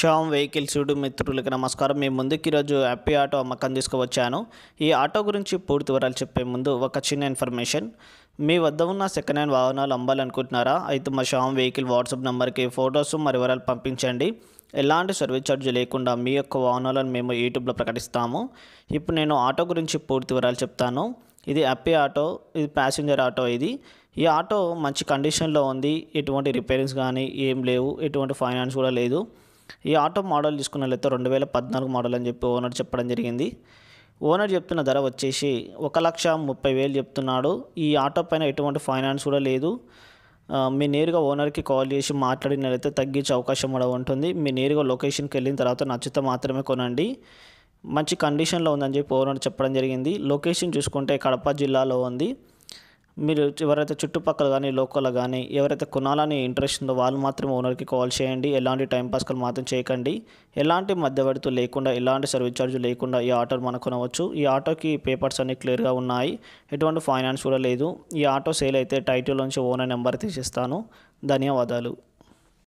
Sam vehicle సూడు మిత్రులకు నమస్కారం మేము ముందుకు ఈరోజు హ్యాపీ ఆటో అమ్మకం తీసుకువచ్చాను ఈ ఆటో గురించి పూర్తి వివరాలు చెప్పే ముందు ఒక చిన్న ఇన్ఫర్మేషన్ మీ వద్ద ఉన్న సెకండ్ హ్యాండ్ వాహనాలు అమ్మాలనుకుంటున్నారా అయితే మా షామ్ వెహికల్ వాట్సాప్ నెంబర్కి ఫొటోస్ మరి వివరాలు పంపించండి ఎలాంటి సర్వీస్ ఛార్జ్ లేకుండా మీ యొక్క వాహనాలను మేము యూట్యూబ్లో ప్రకటిస్తాము ఇప్పుడు నేను ఆటో గురించి పూర్తి వివరాలు చెప్తాను ఇది హ్యాపీ ఆటో ఇది ప్యాసింజర్ ఆటో ఇది ఈ ఆటో మంచి కండిషన్లో ఉంది ఎటువంటి రిపేరింగ్స్ కానీ ఏం లేవు ఎటువంటి ఫైనాన్స్ కూడా లేదు ఈ ఆటో మోడల్ తీసుకున్నట్లయితే రెండు వేల పద్నాలుగు మోడల్ అని చెప్పి ఓనర్ చెప్పడం జరిగింది ఓనర్ చెప్తున్న ధర వచ్చేసి ఒక లక్ష ముప్పై వేలు చెప్తున్నాడు ఈ ఆటో పైన ఎటువంటి ఫైనాన్స్ కూడా లేదు మీ నేరుగా ఓనర్కి కాల్ చేసి మాట్లాడినట్లయితే తగ్గించే అవకాశం కూడా ఉంటుంది మీ నేరుగా లొకేషన్కి వెళ్ళిన తర్వాత నచ్చితే మాత్రమే కొనండి మంచి కండిషన్లో ఉందని చెప్పి ఓనర్ చెప్పడం జరిగింది లొకేషన్ చూసుకుంటే కడప జిల్లాలో ఉంది మీరు ఎవరైతే చుట్టుపక్కల కానీ లోకల్ కానీ ఎవరైతే కొనాలని ఇంట్రెస్ట్ ఉందో వాళ్ళు మాత్రమే ఓనర్కి కాల్ చేయండి ఎలాంటి టైం పాస్కల్ మాత్రం చేయకండి ఎలాంటి మధ్యవర్తి లేకుండా ఎలాంటి సర్వీస్ ఛార్జ్ లేకుండా ఈ ఆటో మనం కొనవచ్చు ఈ ఆటోకి పేపర్స్ అన్ని క్లియర్గా ఉన్నాయి ఎటువంటి ఫైనాన్స్ కూడా లేదు ఈ ఆటో సేల్ అయితే టైటిల్ నుంచి ఓనర్ నెంబర్ తీసిస్తాను ధన్యవాదాలు